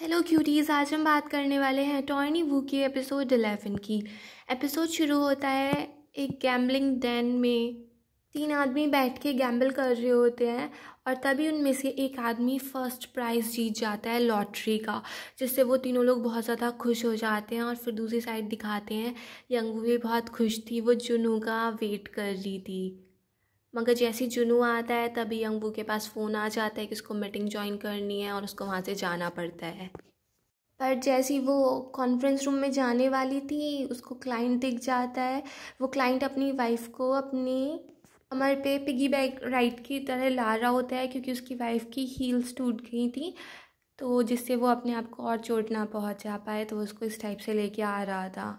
hello cuties आज हम बात करने वाले हैं टॉर्नी वू की एपिसोड एलेवन की एपिसोड शुरू होता है एक गैम्बलिंग डैन में तीन आदमी बैठ के गैम्बल कर रहे होते हैं और तभी उनमें से एक आदमी फर्स्ट प्राइज़ जीत जाता है लॉटरी का जिससे वो तीनों लोग बहुत ज़्यादा खुश हो जाते हैं और फिर दूसरी साइड दिखाते हैं यंगू भी बहुत खुश थी वो जुनू का वेट कर रही थी मगर जैसे ही जुनू आता है तभी अंगू के पास फ़ोन आ जाता है कि उसको मीटिंग ज्वाइन करनी है और उसको वहाँ से जाना पड़ता है पर जैसी वो कॉन्फ्रेंस रूम में जाने वाली थी उसको क्लाइंट दिख जाता है वो क्लाइंट अपनी वाइफ को अपनी कमर पे पिगी बैग राइड की तरह ला रहा होता है क्योंकि उसकी वाइफ की हील्स टूट गई थी तो जिससे वो अपने आप को और चोट ना पहुँचा पाए तो उसको इस टाइप से लेके आ रहा था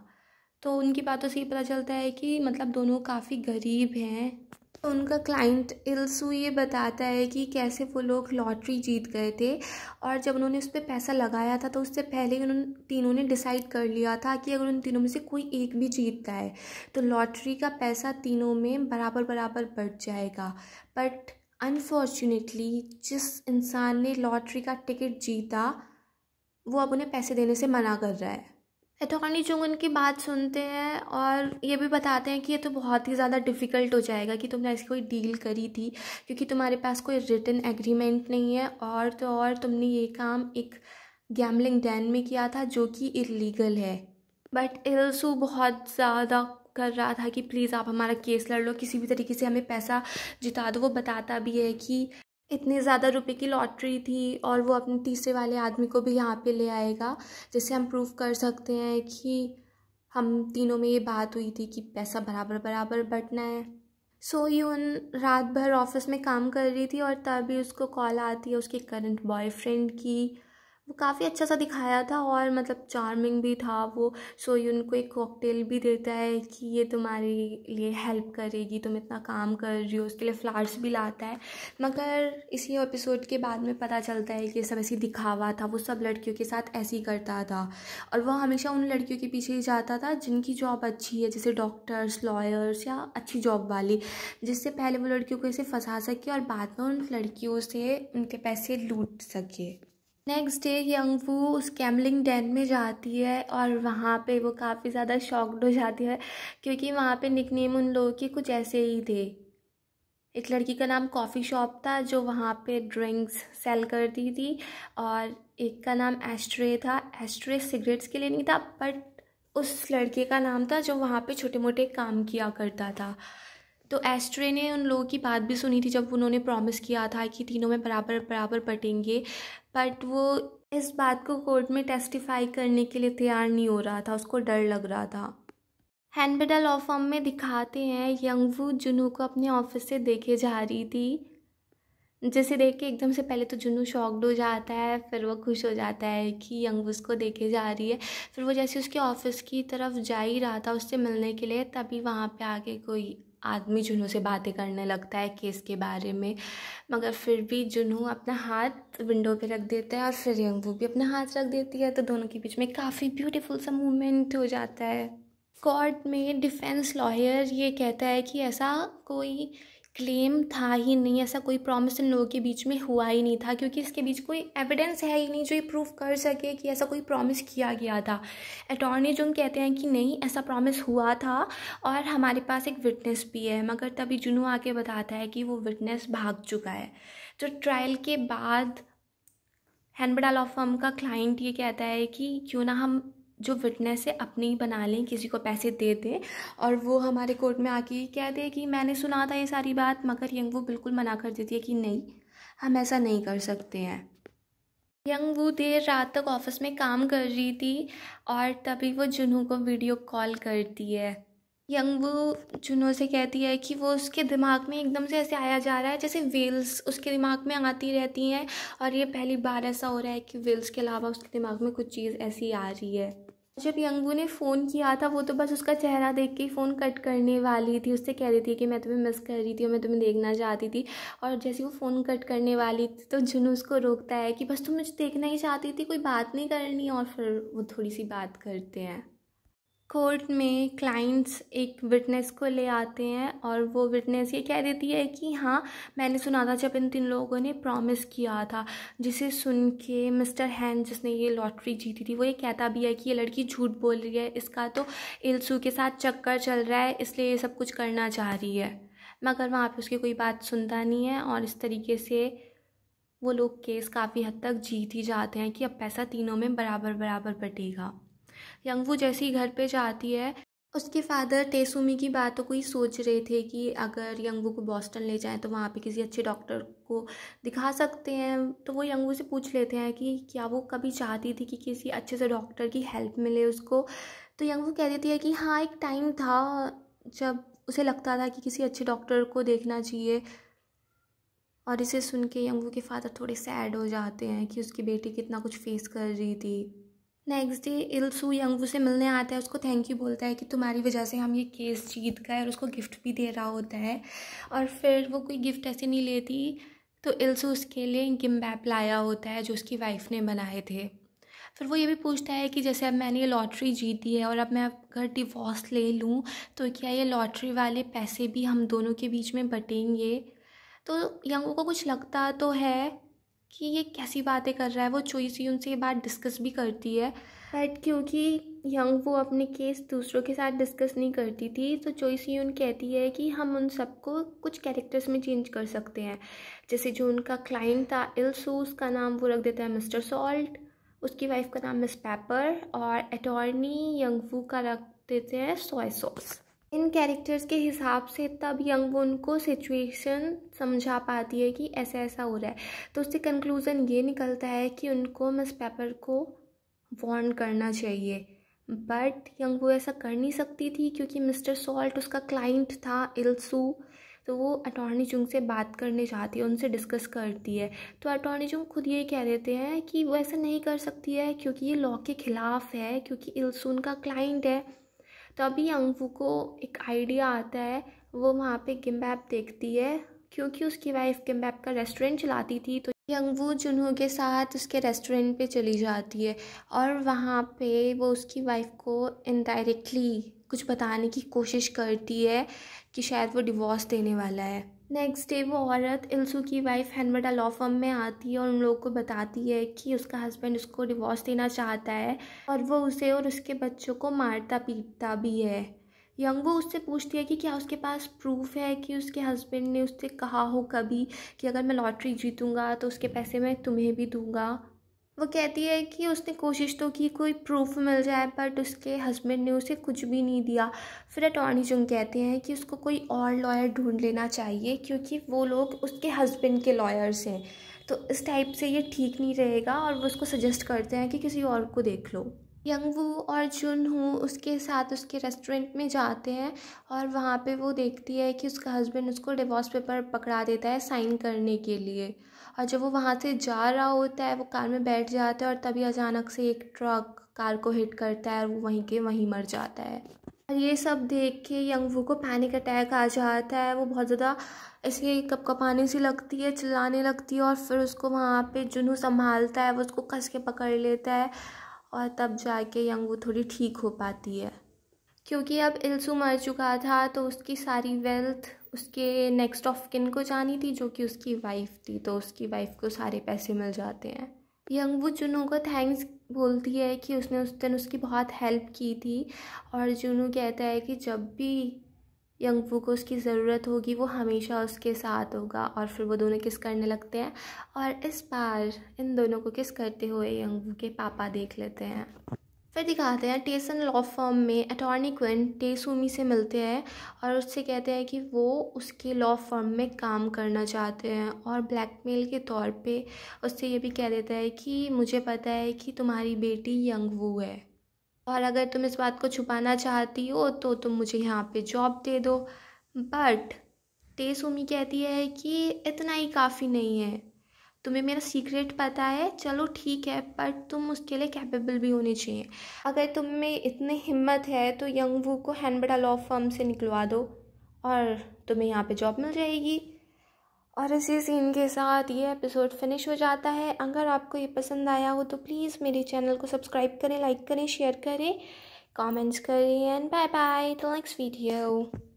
तो उनकी बातों से ये पता चलता है कि मतलब दोनों काफ़ी गरीब हैं तो उनका क्लाइंट इल्सु ये बताता है कि कैसे वो लोग लॉटरी जीत गए थे और जब उन्होंने उस पर पैसा लगाया था तो उससे पहले ही उन्होंने तीनों ने डिसाइड कर लिया था कि अगर उन तीनों में से कोई एक भी जीतता है तो लॉटरी का पैसा तीनों में बराबर बराबर बढ़ जाएगा बट अनफॉर्चुनेटली जिस इंसान ने लॉटरी का टिकट जीता वो अब उन्हें पैसे देने से मना कर रहा है अटॉर्नी चुंग उनकी बात सुनते हैं और ये भी बताते हैं कि ये तो बहुत ही ज़्यादा डिफ़िकल्ट हो जाएगा कि तुमने ऐसी कोई डील करी थी क्योंकि तुम्हारे पास कोई रिटर्न एग्रीमेंट नहीं है और तो और तुमने ये काम एक गैमलिंग डैन में किया था जो कि इलीगल है बट एल्सू बहुत ज़्यादा कर रहा था कि प्लीज़ आप हमारा केस लड़ लो किसी भी तरीके से हमें पैसा जिता दो वो बताता भी है कि इतने ज़्यादा रुपए की लॉटरी थी और वो अपने तीसरे वाले आदमी को भी यहाँ पे ले आएगा जिससे हम प्रूव कर सकते हैं कि हम तीनों में ये बात हुई थी कि पैसा बराबर बराबर बटना है सो ही उन रात भर ऑफिस में काम कर रही थी और तभी उसको कॉल आती है उसके करंट बॉयफ्रेंड की वो काफ़ी अच्छा सा दिखाया था और मतलब चार्मिंग भी था वो सोयुन को एक कॉकटेल भी देता है कि ये तुम्हारे लिए हेल्प करेगी तुम इतना काम कर रही हो उसके लिए फ्लावर्स भी लाता है मगर इसी एपिसोड के बाद में पता चलता है कि सब ऐसी दिखावा था वो सब लड़कियों के साथ ऐसे ही करता था और वह हमेशा उन लड़कियों के पीछे ही जाता था जिनकी जॉब अच्छी है जैसे डॉक्टर्स लॉयर्स या अच्छी जॉब वाली जिससे पहले वो लड़कियों को ऐसे फंसा सके और बाद में उन लड़कियों से उनके पैसे लूट सके नेक्स्ट डे यंगवू उस कैमलिंग डैन में जाती है और वहाँ पे वो काफ़ी ज़्यादा शॉक्ड हो जाती है क्योंकि वहाँ पे नेम उन लोगों के कुछ ऐसे ही थे एक लड़की का नाम कॉफ़ी शॉप था जो वहाँ पे ड्रिंक्स सेल करती थी और एक का नाम एस्ट्रे था एस्ट्रे सिगरेट्स के लिए नहीं था बट उस लड़के का नाम था जो वहाँ पे छोटे मोटे काम किया करता था तो एस्ट्रे ने उन लोगों की बात भी सुनी थी जब उन्होंने प्रॉमिस किया था कि तीनों में बराबर बराबर बटेंगे बट वो इस बात को कोर्ट में टेस्टिफाई करने के लिए तैयार नहीं हो रहा था उसको डर लग रहा था हैनबेडा ऑफ फॉर्म में दिखाते हैं यंगवू जुनू को अपने ऑफिस से देखे जा रही थी जिसे देख के एकदम से पहले तो जुनू शॉक्ड हो जाता है फिर वो खुश हो जाता है कि यंगवू उसको देखे जा रही है फिर वो जैसे उसके ऑफिस की तरफ जा ही रहा था उससे मिलने के लिए तभी वहाँ पे आके कोई आदमी जुनू से बातें करने लगता है केस के बारे में मगर फिर भी जुनू अपना हाथ विंडो पे रख देता है और फिर वो भी अपना हाथ रख देती है तो दोनों के बीच में काफ़ी ब्यूटीफुल सा मूवमेंट हो जाता है कोर्ट में डिफेंस लॉयर ये कहता है कि ऐसा कोई क्लेम था ही नहीं ऐसा कोई प्रॉमिस इन लोगों के बीच में हुआ ही नहीं था क्योंकि इसके बीच कोई एविडेंस है ही नहीं जो ये प्रूफ कर सके कि ऐसा कोई प्रॉमिस किया गया था अटॉर्नी जुन कहते हैं कि नहीं ऐसा प्रॉमिस हुआ था और हमारे पास एक विटनेस भी है मगर तभी जुनू आके बताता है कि वो विटनेस भाग चुका है तो ट्रायल के बाद हैंडबडा ऑफ फर्म का क्लाइंट ये कहता है कि क्यों ना हम जो विटनेस है अपनी बना लें किसी को पैसे दे दें और वो हमारे कोर्ट में आके कह दे कि मैंने सुना था ये सारी बात मगर यंग वो बिल्कुल मना कर देती है कि नहीं हम ऐसा नहीं कर सकते हैं यंग वो देर रात तक ऑफिस में काम कर रही थी और तभी वो जुनू को वीडियो कॉल करती है यंग वो जुनू से कहती है कि वो उसके दिमाग में एकदम से ऐसे आया जा रहा है जैसे वेल्स उसके दिमाग में आती रहती हैं और ये पहली बार ऐसा हो रहा है कि वेल्स के अलावा उसके दिमाग में कुछ चीज़ ऐसी आ रही है जब यंगू ने फ़ोन किया था वो तो बस उसका चेहरा देख के ही फ़ोन कट करने वाली थी उससे कह रही थी कि मैं तुम्हें मिस कर रही थी और मैं तुम्हें देखना चाहती थी और जैसे वो फ़ोन कट करने वाली थी तो जुनू उसको रोकता है कि बस तुम मुझे देखना ही चाहती थी कोई बात नहीं करनी और फिर वो थोड़ी सी बात करते हैं कोर्ट में क्लाइंट्स एक विटनेस को ले आते हैं और वो विटनेस ये कह देती है कि हाँ मैंने सुना था जब इन तीन लोगों ने प्रॉमिस किया था जिसे सुन के मिस्टर हैं जिसने ये लॉटरी जीती थी वो ये कहता भी है कि ये लड़की झूठ बोल रही है इसका तो इल्सू के साथ चक्कर चल रहा है इसलिए ये सब कुछ करना चाह रही है मगर वहाँ पर उसकी कोई बात सुनता नहीं है और इस तरीके से वो लोग केस काफ़ी हद तक जीत ही जाते हैं कि अब पैसा तीनों में बराबर बराबर बटेगा यंगवू जैसे ही घर पे जाती है उसके फादर टेसुमी की बातों को ही सोच रहे थे कि अगर यंगवू को बॉस्टन ले जाएं तो वहाँ पे किसी अच्छे डॉक्टर को दिखा सकते हैं तो वो यंगवू से पूछ लेते हैं कि क्या वो कभी चाहती थी कि किसी अच्छे से डॉक्टर की हेल्प मिले उसको तो यंगवू कह देती है कि हाँ एक टाइम था जब उसे लगता था कि किसी अच्छे डॉक्टर को देखना चाहिए और इसे सुन के यंगवू के फादर थोड़े सैड हो जाते हैं कि उसकी बेटी कितना कुछ फेस कर रही थी नेक्स्ट डे इल्सू यंगू से मिलने आता है उसको थैंक यू बोलता है कि तुम्हारी वजह से हम ये केस जीत गए और उसको गिफ्ट भी दे रहा होता है और फिर वो कोई गिफ्ट ऐसे नहीं लेती तो इल्सू उसके लिए गिम्बैप लाया होता है जो उसकी वाइफ ने बनाए थे फिर वो ये भी पूछता है कि जैसे अब मैंने ये लॉटरी जीती है और अब मैं अगर डिवॉर्स ले लूँ तो क्या ये लॉटरी वाले पैसे भी हम दोनों के बीच में बटेंगे तो यंगू को कुछ लगता तो है कि ये कैसी बातें कर रहा है वो चोई सी उनसे ये बात डिस्कस भी करती है बट क्योंकि यंग वो अपने केस दूसरों के साथ डिस्कस नहीं करती थी तो चोई सी उन कहती है कि हम उन सबको कुछ कैरेक्टर्स में चेंज कर सकते हैं जैसे जो उनका क्लाइंट था इल्सू उसका नाम वो रख देता है मिस्टर सॉल्ट उसकी वाइफ का नाम मिस पेपर और अटॉर्नी यंगफू का रख देते हैं सोए सॉस इन कैरेक्टर्स के हिसाब से तब यंग उनको सिचुएशन समझा पाती है कि ऐसा ऐसा हो रहा है तो उससे कंक्लूज़न ये निकलता है कि उनको मिस पेपर को वॉर्न करना चाहिए बट यंग वो ऐसा कर नहीं सकती थी क्योंकि मिस्टर सॉल्ट उसका क्लाइंट था इल्सू तो वो अटॉर्नी जुंग से बात करने जाती है उनसे डिस्कस करती है तो अटॉर्नी जुंग खुद ये कह देते हैं कि वो ऐसा नहीं कर सकती है क्योंकि ये लॉ के ख़िलाफ़ है क्योंकि इल्सून का क्लाइंट है तभी अंगवू को एक आइडिया आता है वो वहाँ पे गिम्बैप देखती है क्योंकि उसकी वाइफ गिम्बैप का रेस्टोरेंट चलाती थी तो यंगवू जुनू के साथ उसके रेस्टोरेंट पे चली जाती है और वहाँ पे वो उसकी वाइफ को इनडायरेक्टली कुछ बताने की कोशिश करती है कि शायद वो डिवोर्स देने वाला है नेक्स्ट डे वो औरत इल्सु की वाइफ हैनमडा लॉ फर्म में आती है और उन लोगों को बताती है कि उसका हस्बैंड उसको डिवोर्स देना चाहता है और वो उसे और उसके बच्चों को मारता पीटता भी है वो उससे पूछती है कि क्या उसके पास प्रूफ है कि उसके हस्बैंड ने उससे कहा हो कभी कि अगर मैं लॉटरी जीतूँगा तो उसके पैसे मैं तुम्हें भी दूँगा वो कहती है कि उसने कोशिश तो की कोई प्रूफ मिल जाए बट उसके हस्बैंड ने उसे कुछ भी नहीं दिया फिर अटॉर्नी जंग कहते हैं कि उसको कोई और लॉयर ढूंढ लेना चाहिए क्योंकि वो लोग उसके हस्बैंड के लॉयर्स हैं तो इस टाइप से ये ठीक नहीं रहेगा और वो उसको सजेस्ट करते हैं कि किसी और को देख लो यंग वो और जुन हूँ उसके साथ उसके रेस्टोरेंट में जाते हैं और वहाँ पे वो देखती है कि उसका हस्बैंड उसको डिवोर्स पेपर पकड़ा देता है साइन करने के लिए और जब वो वहाँ से जा रहा होता है वो कार में बैठ जाता है और तभी अचानक से एक ट्रक कार को हिट करता है और वो वहीं के वहीं मर जाता है और ये सब देख के यंग वो को पैनिक अटैक आ जाता है वो बहुत ज़्यादा कप कपकपाने सी लगती है चिल्लाने लगती है और फिर उसको वहाँ पे जुनू संभालता है वो उसको कस के पकड़ लेता है और तब जाके वो थोड़ी ठीक हो पाती है क्योंकि अब इल्सू मर चुका था तो उसकी सारी वेल्थ उसके नेक्स्ट ऑफ किन को जानी थी जो कि उसकी वाइफ थी तो उसकी वाइफ को सारे पैसे मिल जाते हैं यंग वो जुनू को थैंक्स बोलती है कि उसने उस दिन उसकी बहुत हेल्प की थी और जुनू कहता है कि जब भी यंग वू को उसकी ज़रूरत होगी वो हमेशा उसके साथ होगा और फिर वो दोनों किस करने लगते हैं और इस बार इन दोनों को किस करते हुए वू के पापा देख लेते हैं फिर दिखाते हैं टेसन लॉ फॉर्म में अटॉर्नी क्विन टेसूमी से मिलते हैं और उससे कहते हैं कि वो उसके लॉ फॉर्म में काम करना चाहते हैं और ब्लैकमेल के तौर पे उससे ये भी कह देता है कि मुझे पता है कि तुम्हारी बेटी यंग वू है और अगर तुम इस बात को छुपाना चाहती हो तो तुम मुझे यहाँ पे जॉब दे दो बट टेसूमी कहती है कि इतना ही काफ़ी नहीं है तुम्हें मेरा सीक्रेट पता है चलो ठीक है पर तुम उसके लिए कैपेबल भी होनी चाहिए अगर तुम में इतनी हिम्मत है तो यंग वू को हैंडबड़ा लॉ फर्म से निकलवा दो और तुम्हें यहाँ पे जॉब मिल जाएगी और इसी सीन के साथ ये एपिसोड फिनिश हो जाता है अगर आपको ये पसंद आया हो तो प्लीज़ मेरे चैनल को सब्सक्राइब करें लाइक करें शेयर करें कमेंट्स करें and bye bye till next video